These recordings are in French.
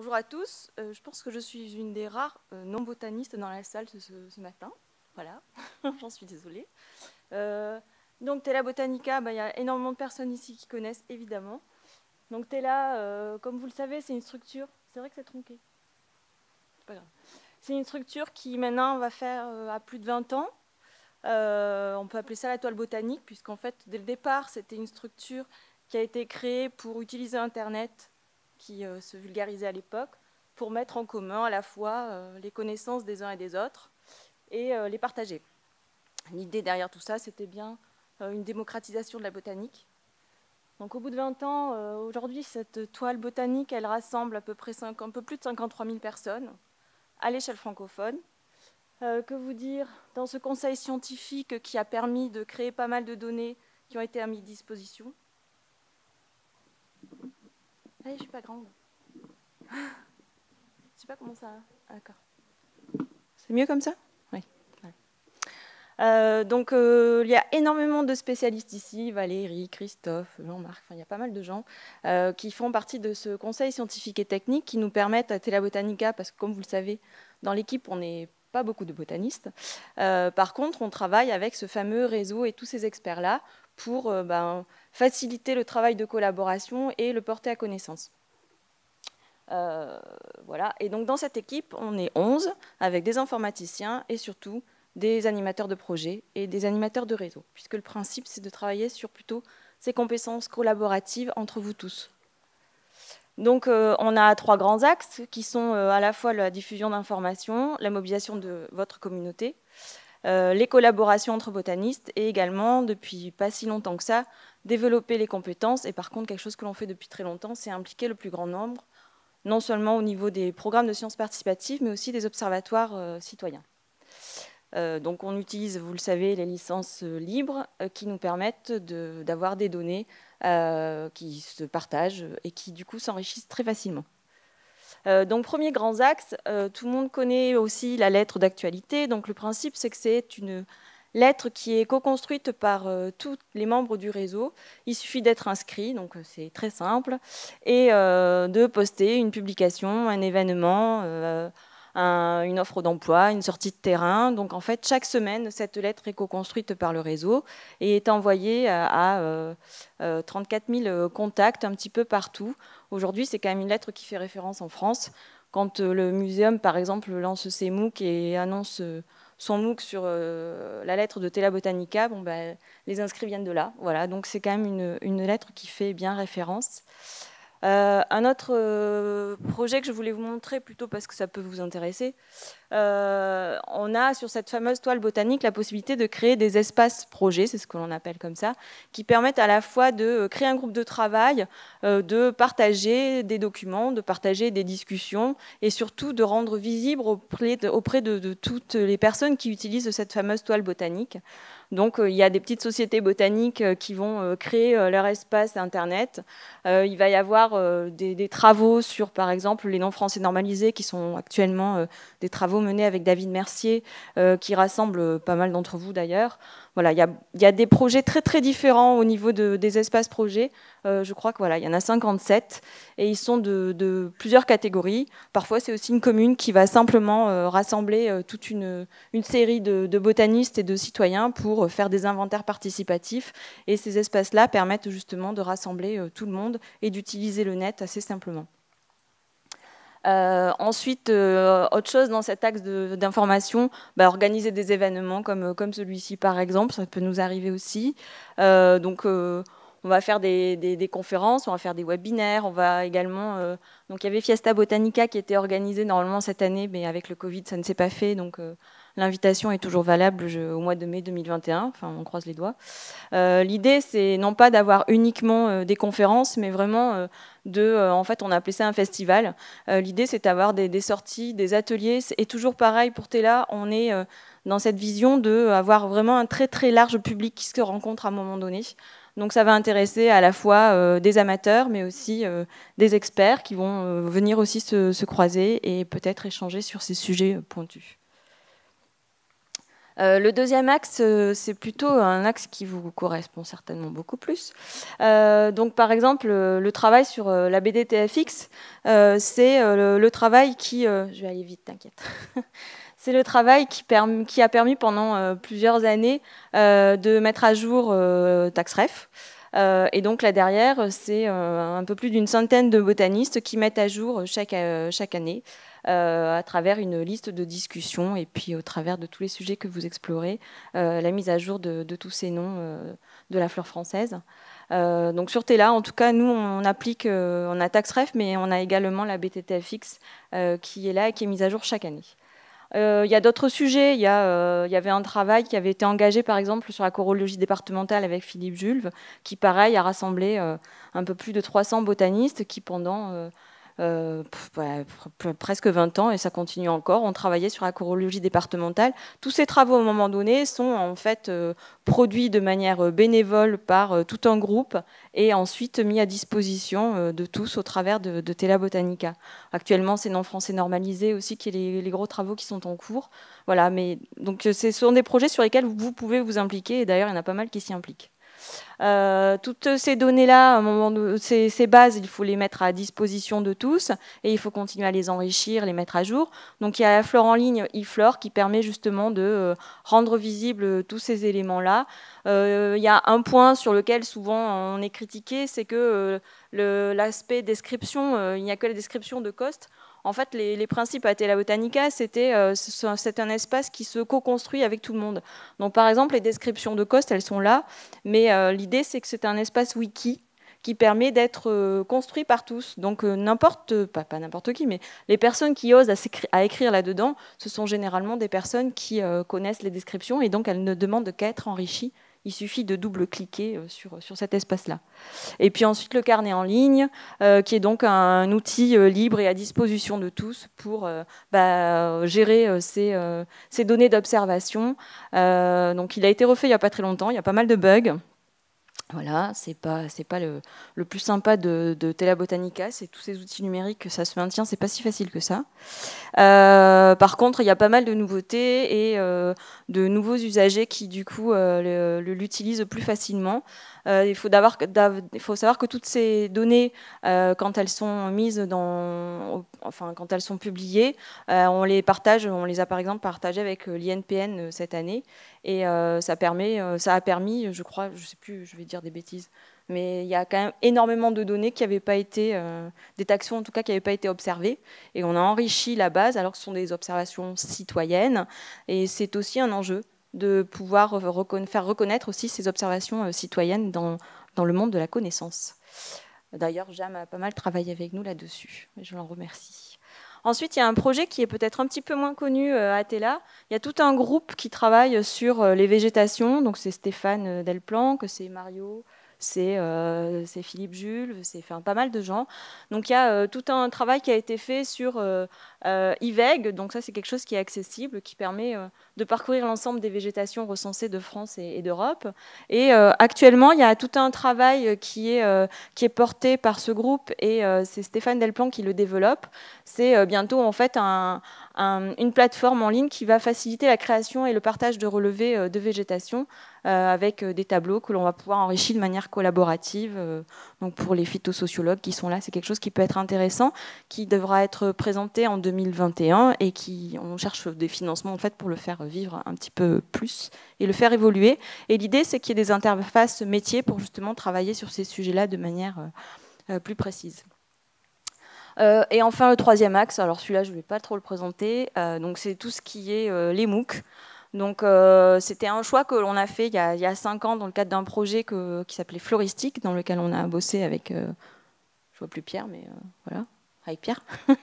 Bonjour à tous. Euh, je pense que je suis une des rares euh, non-botanistes dans la salle ce, matin. Voilà, j'en suis désolée. Euh, donc Tela Botanica, bah, il y a énormément de personnes ici qui connaissent évidemment. Donc Tela, comme vous le savez, c'est une structure. C'est vrai que c'est tronqué. C'est C'est une structure qui maintenant va faire à plus de 20 ans. on peut appeler ça la toile botanique, puisqu'en fait, dès le départ, c'était une structure qui a été créée pour utiliser Internet qui euh, se vulgarisait à l'époque pour mettre en commun à la fois euh, les connaissances des uns et des autres et euh, les partager. L'idée derrière tout ça, c'était bien une démocratisation de la botanique. Donc au bout de 20 ans, aujourd'hui, cette toile botanique, elle rassemble à peu près un peu plus de 53 000 personnes à l'échelle francophone. que vous dire dans ce conseil scientifique qui a permis de créer pas mal de données qui ont été à disposition. disposition je suis pas grande. je sais pas comment ça. D'accord. C'est mieux comme ça Oui. Euh, donc, euh, il y a énormément de spécialistes ici, Valérie, Christophe, Jean-Marc, il y a pas mal de gens euh, qui font partie de ce conseil scientifique et technique qui nous permettent à Tela Botanica, parce que comme vous le savez, dans l'équipe, on est pas beaucoup de botanistes. Euh, par contre, on travaille avec ce fameux réseau et tous ces experts-là pour euh, ben, faciliter le travail de collaboration et le porter à connaissance. Euh, voilà. Et donc dans cette équipe, on est 11 avec des informaticiens et surtout des animateurs de projets et des animateurs de réseau, puisque le principe, c'est de travailler sur plutôt ces compétences collaboratives entre vous tous. Donc euh, on a trois grands axes qui sont euh, à la fois la diffusion d'informations, la mobilisation de votre communauté, euh, les collaborations entre botanistes et également, depuis pas si longtemps que ça, développer les compétences. Et par contre, quelque chose que l'on fait depuis très longtemps, c'est impliquer le plus grand nombre, non seulement au niveau des programmes de sciences participatives, mais aussi des observatoires citoyens. Euh, donc on utilise, vous le savez, les licences libres euh, qui nous permettent d'avoir des données euh, qui se partagent et qui du coup s'enrichissent très facilement. donc, premier grand axe, tout le monde connaît aussi la lettre d'actualité. Donc, le principe, c'est que c'est une lettre qui est co-construite par tous les membres du réseau. Il suffit d'être inscrit, donc c'est très simple, et de poster une publication, un événement, une offre d'emploi, une sortie de terrain. Donc en fait, chaque semaine, cette lettre est co-construite par le réseau et est envoyée euh, à, 34 euh, 000 euh, contacts un petit peu partout. Aujourd'hui, c'est quand même une lettre qui fait référence en France. Quand le muséum, par exemple, lance ses MOOC et annonce son MOOC sur la lettre de Tela Botanica, bon, ben, les inscrits viennent de là. Voilà, donc c'est quand même une lettre qui fait bien référence. Euh, un autre euh, projet que je voulais vous montrer, plutôt parce que ça peut vous intéresser, euh, on a sur cette fameuse toile botanique la possibilité de créer des espaces projets, c'est ce que l'on appelle comme ça, qui permettent à la fois de euh, créer un groupe de travail, euh, de partager des documents, de partager des discussions et surtout de rendre visible auprès de, toutes les personnes qui utilisent cette fameuse toile botanique. Donc il y a des petites sociétés botaniques qui vont créer leur espace Internet. il va y avoir des, des travaux sur, par exemple, les noms français normalisés qui sont actuellement des travaux mené avec David Mercier, euh, qui rassemble euh, pas mal d'entre vous d'ailleurs. Voilà, il y, a, des projets très très différents au niveau des espaces projets. Euh, je crois que voilà, il y en a 57 et ils sont de, plusieurs catégories. Parfois, c'est aussi une commune qui va simplement rassembler toute une, série de botanistes et de citoyens pour faire des inventaires participatifs. Et ces espaces-là permettent justement de rassembler tout le monde et d'utiliser le net assez simplement. Euh, ensuite, euh, autre chose dans cet axe d'information, bah, organiser des événements comme, comme celui-ci par exemple, ça peut nous arriver aussi. Euh, donc on va faire des, conférences, on va faire des webinaires, on va également. Euh, donc il y avait Fiesta Botanica qui était organisée normalement cette année, mais avec le Covid, ça ne s'est pas fait. Donc euh, l'invitation est toujours valable au mois de mai 2021. Enfin, on croise les doigts. Euh, l'idée, c'est non pas d'avoir uniquement des conférences, mais vraiment de. en fait, on a appelé ça un festival. L'idée, c'est d'avoir des, sorties, des ateliers. Et toujours pareil pour Tela, on est dans cette vision d'avoir vraiment un très très large public qui se rencontre à un moment donné. Donc ça va intéresser à la fois euh, des amateurs, mais aussi euh, des experts qui vont euh, venir aussi se, croiser et peut-être échanger sur ces sujets pointus. le deuxième axe, c'est plutôt un axe qui vous correspond certainement beaucoup plus. donc, par exemple, le travail sur la BDTFX, c'est le, travail qui. je vais aller vite, t'inquiète. C'est le travail qui, a permis pendant euh, plusieurs années euh, de mettre à jour euh, TaxRef. et donc là derrière, c'est un peu plus d'une centaine de botanistes qui mettent à jour chaque, année à travers une liste de discussions et puis au travers de tous les sujets que vous explorez, la mise à jour de, tous ces noms de la fleur française. donc sur Tela, en tout cas, nous, on applique, on a TaxRef, mais on a également la BTTFX qui est là et qui est mise à jour chaque année. Euh, il y a d'autres sujets. Euh, il y, avait un travail qui avait été engagé, par exemple, sur la chorologie départementale avec Philippe Julve, qui, pareil, a rassemblé euh, un peu plus de 300 botanistes qui, pendant euh, presque 20 ans, et ça continue encore. On travaillait sur la chorologie départementale. Tous ces travaux, à un moment donné, sont en fait euh, produits de manière euh, bénévole par tout un groupe et ensuite mis à disposition de tous au travers de, Tela Botanica. Actuellement, c'est non français normalisé aussi qui est les, gros travaux qui sont en cours. Voilà, mais donc ce sont des projets sur lesquels vous pouvez vous impliquer, et d'ailleurs, il y en a pas mal qui s'y impliquent. Euh, toutes ces données-là, ces, bases, il faut les mettre à disposition de tous et il faut continuer à les enrichir, les mettre à jour. Donc il y a la Flore en ligne eFlore qui permet justement de euh, rendre visibles euh, tous ces éléments-là. il y a un point sur lequel souvent on est critiqué, c'est que l'aspect description, il n'y a que la description de cost. En fait, les, principes à Tela Botanica, euh, c'est un espace qui se co-construit avec tout le monde. Donc, par exemple, les descriptions de costes, elles sont là, mais euh, l'idée, c'est que c'est un espace wiki qui permet d'être euh, construit par tous. Donc, n'importe, pas, n'importe qui, mais les personnes qui osent à écrire là-dedans, ce sont généralement des personnes qui connaissent les descriptions et donc elles ne demandent qu'à être enrichies il suffit de double-cliquer euh, sur, sur cet espace-là. Et puis ensuite le carnet en ligne, euh, qui est donc un outil euh, libre et à disposition de tous pour bah, gérer ces, ces, données d'observation. donc il a été refait il n'y a pas très longtemps, il y a pas mal de bugs. Voilà, c'est pas c'est pas le, plus sympa de, de Tela Botanica, c'est tous ces outils numériques que ça se maintient, c'est pas si facile que ça. Euh, par contre, il y a pas mal de nouveautés et euh, de nouveaux usagers qui du coup euh, l'utilisent plus facilement. il faut, faut savoir que toutes ces données, quand elles sont mises dans, enfin quand elles sont publiées, on les partage, on les a par exemple partagées avec l'INPN cette année et euh, euh, ça, a permis, je crois, je ne sais plus, je vais dire des bêtises, mais il y a quand même énormément de données qui n'avaient pas été, euh, des taxons en tout cas, qui n'avaient pas été observées. Et on a enrichi la base, alors que ce sont des observations citoyennes. Et c'est aussi un enjeu de pouvoir faire reconnaître aussi ces observations citoyennes dans, dans le monde de la connaissance. D'ailleurs, Jam a pas mal travaillé avec nous là-dessus. Je l'en remercie. Ensuite, il y a un projet qui est peut-être un petit peu moins connu euh, à Tela. Il y a tout un groupe qui travaille sur euh, les végétations. Donc, c'est Stéphane euh, Delplanque, c'est Mario, euh, c'est Philippe Jules, c'est pas mal de gens. Donc il y a euh, tout un travail qui a été fait sur euh, IVEG, euh, donc ça c'est quelque chose qui est accessible, qui permet de parcourir l'ensemble des végétations recensées de France et, d'Europe. Et actuellement, il y a tout un travail qui est, qui est porté par ce groupe et c'est Stéphane Delplan qui le développe. C'est bientôt en fait une plateforme en ligne qui va faciliter la création et le partage de relevés de végétation avec des tableaux que l'on va pouvoir enrichir de manière collaborative. Euh, donc pour les phytosociologues qui sont là, c'est quelque chose qui peut être intéressant, qui devra être présenté en 2021 et qui on cherche des financements en fait pour le faire vivre un petit peu plus et le faire évoluer. Et l'idée, c'est qu'il y ait des interfaces métiers pour justement travailler sur ces sujets-là de manière euh, plus précise. Euh, et enfin, le troisième axe, alors celui-là, je ne vais pas trop le présenter, donc c'est tout ce qui est les MOOC. Donc euh, c'était un choix que l'on a fait il y a, cinq ans dans le cadre d'un projet qui s'appelait Floristique, dans lequel on a bossé avec, je euh, je vois plus Pierre, mais euh, voilà, avec Pierre.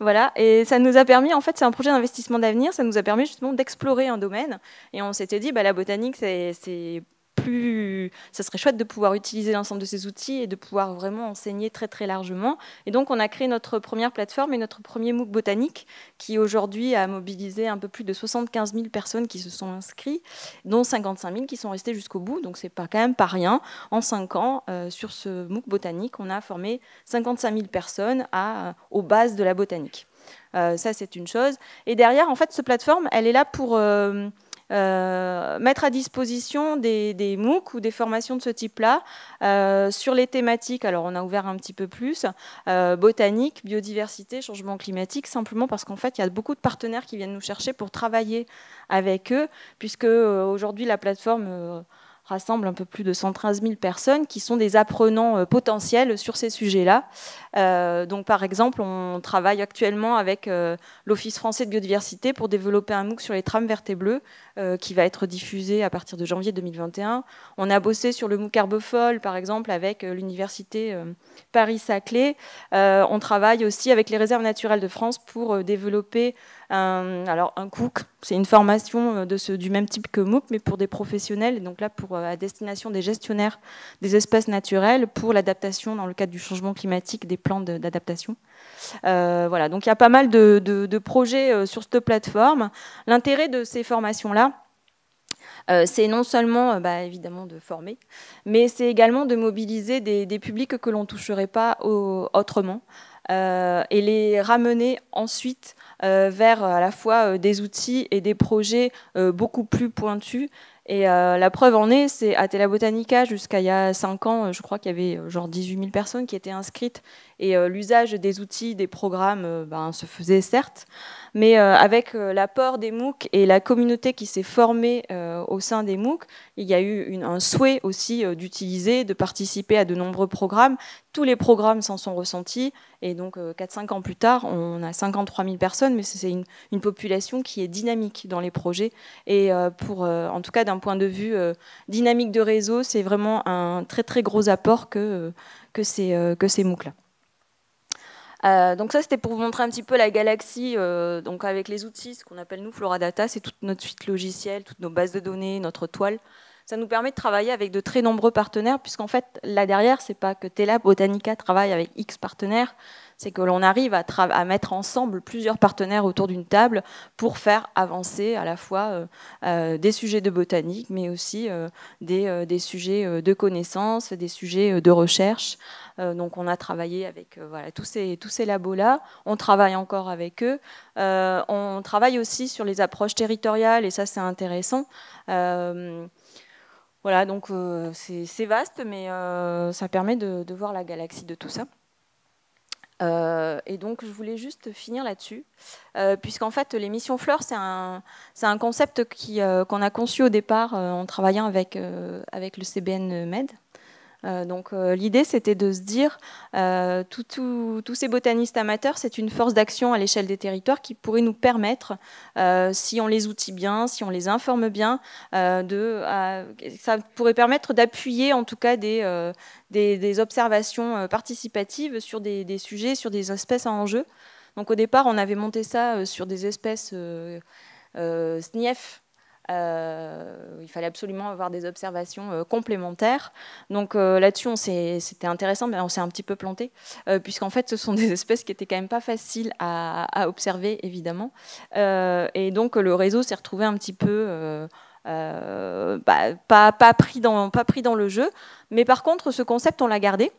voilà, et ça nous a permis, en fait c'est un projet d'investissement d'avenir, ça nous a permis justement d'explorer un domaine, et on s'était dit, bah, la botanique c'est ça serait chouette de pouvoir utiliser l'ensemble de ces outils et de pouvoir vraiment enseigner très très largement. Et donc on a créé notre première plateforme et notre premier MOOC botanique qui aujourd'hui a mobilisé un peu plus de 75 000 personnes qui se sont inscrites, dont 55 000 qui sont restées jusqu'au bout. Donc c'est pas quand même pas rien. En cinq ans, euh, sur ce MOOC botanique, on a formé 55 000 personnes à, euh, aux bases de la botanique. Euh, ça c'est une chose. Et derrière, en fait, cette plateforme, elle est là pour euh, mettre à disposition des, des, MOOC ou des formations de ce type-là euh, sur les thématiques. Alors, on a ouvert un petit peu plus euh, botanique, biodiversité, changement climatique, simplement parce qu'en fait, il y a beaucoup de partenaires qui viennent nous chercher pour travailler avec eux, puisque aujourd'hui la plateforme rassemble un peu plus de 113 000 personnes qui sont des apprenants euh, potentiels sur ces sujets-là. Euh, donc, par exemple, on travaille actuellement avec euh, l'Office français de biodiversité pour développer un MOOC sur les trames vertes et bleues qui va être diffusé à partir de janvier 2021. On a bossé sur le MOOC Arbefol, par exemple, avec l'Université Paris-Saclay. on travaille aussi avec les réserves naturelles de France pour développer euh, alors un Cook, c'est une formation euh, du même type que MOOC, mais pour des professionnels, donc là pour, euh, à destination des gestionnaires des espaces naturels pour l'adaptation dans le cadre du changement climatique des plans d'adaptation. voilà, donc il y a pas mal de, projets sur cette plateforme. L'intérêt de ces formations-là, c'est non seulement bah, évidemment de former, mais c'est également de mobiliser des, publics que l'on ne toucherait pas autrement. Euh, et les ramener ensuite euh, vers euh, à la fois des outils et des projets beaucoup plus pointus et euh, la preuve en est, c'est à Tela Botanica, jusqu'à il y a 5 ans, je crois qu'il y avait euh, genre 18 000 personnes qui étaient inscrites. Et euh, l'usage des outils, des programmes, ben, se faisait certes. Mais avec l'apport des MOOC et la communauté qui s'est formée au sein des MOOC, il y a eu un souhait aussi d'utiliser, de participer à de nombreux programmes. Tous les programmes s'en sont ressentis. Et donc, 4-5 ans plus tard, on a 53 000 personnes, mais c'est une, une, population qui est dynamique dans les projets. Et pour, en tout cas, d'un point de vue euh, dynamique de réseau, c'est vraiment un très très gros apport que, euh, que ces, euh, que ces MOOC-là. donc ça, c'était pour vous montrer un petit peu la galaxie, donc avec les outils, ce qu'on appelle nous Floradata, c'est toute notre suite logicielle, toutes nos bases de données, notre toile. Ça nous permet de travailler avec de très nombreux partenaires, puisqu'en fait, là derrière, c'est pas que Tela Botanica travaille avec X partenaires, c'est que l'on arrive à, mettre ensemble plusieurs partenaires autour d'une table pour faire avancer à la fois euh, euh, des sujets de botanique, mais aussi euh, des, sujets de connaissances, des sujets de recherche. donc on a travaillé avec tous ces, labos-là, on travaille encore avec eux, on travaille aussi sur les approches territoriales, et ça c'est intéressant. Voilà, donc c'est vaste, mais ça permet de, voir la galaxie de tout ça. Euh, et donc, je voulais juste finir là-dessus, euh, puisqu'en fait, l'émission Fleur, c'est un, un, concept euh, qu'on a conçu au départ euh, en travaillant avec, avec le CBN Med. Euh, donc euh, l'idée, c'était de se dire, euh, tous ces botanistes amateurs, c'est une force d'action à l'échelle des territoires qui pourrait nous permettre, si on les outille bien, si on les informe bien, ça pourrait permettre d'appuyer en tout cas des, observations participatives sur des, sujets, sur des espèces en jeu Donc au départ, on avait monté ça sur des espèces SNIEF, euh, il fallait absolument avoir des observations euh, complémentaires. Donc euh, là-dessus, c'était intéressant, mais on s'est un petit peu planté, puisqu'en fait, ce sont des espèces qui étaient quand même pas faciles à, observer, évidemment. et donc le réseau s'est retrouvé un petit peu bah, pas, pris dans, pas pris dans le jeu. Mais par contre, ce concept, on l'a gardé.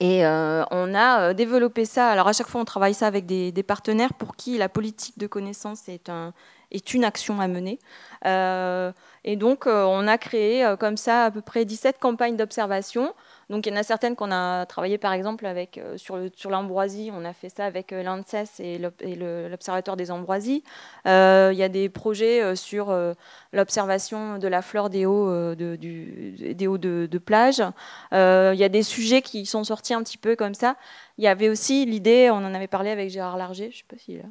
Et on a développé ça. Alors à chaque fois, on travaille ça avec des partenaires pour qui la politique de connaissance est un, est une action à mener. Euh, et donc, euh, on a créé euh, comme ça à peu près 17 campagnes d'observation. Donc, il y en a certaines qu'on a travaillé, par exemple, avec, sur l'ambroisie. on a fait ça avec l'ANSES et l'Observatoire des ambroisies. il y a des projets sur l'observation de la flore des hauts de, des de, plage. il y a des sujets qui sont sortis un petit peu comme ça. Il y avait aussi l'idée, on en avait parlé avec Gérard Larger, je ne sais pas s'il est là.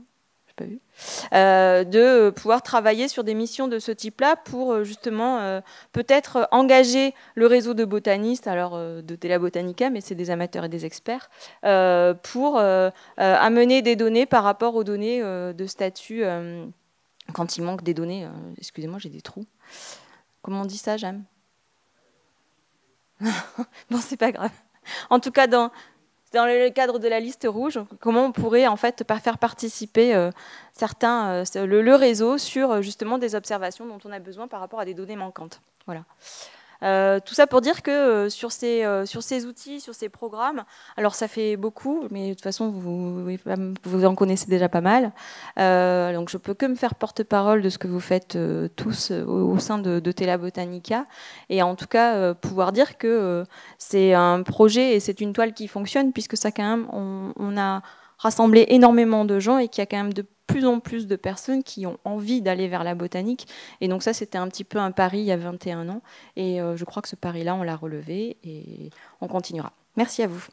Euh, de pouvoir travailler sur des missions de ce type-là pour euh, justement euh, peut-être engager le réseau de botanistes, alors de Tela Botanica, mais c'est des amateurs et des experts, pour amener des données par rapport aux données de statut. quand il manque des données, excusez-moi, j'ai des trous. Comment on dit ça, Jam Bon, c'est pas grave. En tout cas, dans, dans le cadre de la liste rouge, comment on pourrait en fait faire participer euh, certains, euh, le, le, réseau sur euh, justement des observations dont on a besoin par rapport à des données manquantes. Voilà. Euh, tout ça pour dire que euh, sur, ces, euh, sur ces outils, sur ces programmes, alors ça fait beaucoup, mais de toute façon, vous, vous en connaissez déjà pas mal. Euh, donc je peux que me faire porte-parole de ce que vous faites tous au, sein de, de, Tela Botanica. Et en tout cas, pouvoir dire que c'est un projet et c'est une toile qui fonctionne, puisque ça, quand même, on, on a rassembler énormément de gens et qu'il y a quand même de plus en plus de personnes qui ont envie d'aller vers la botanique. Et donc ça, c'était un petit peu un pari il y a 21 ans. Et euh, je crois que ce pari-là, on l'a relevé et on continuera. Merci à vous.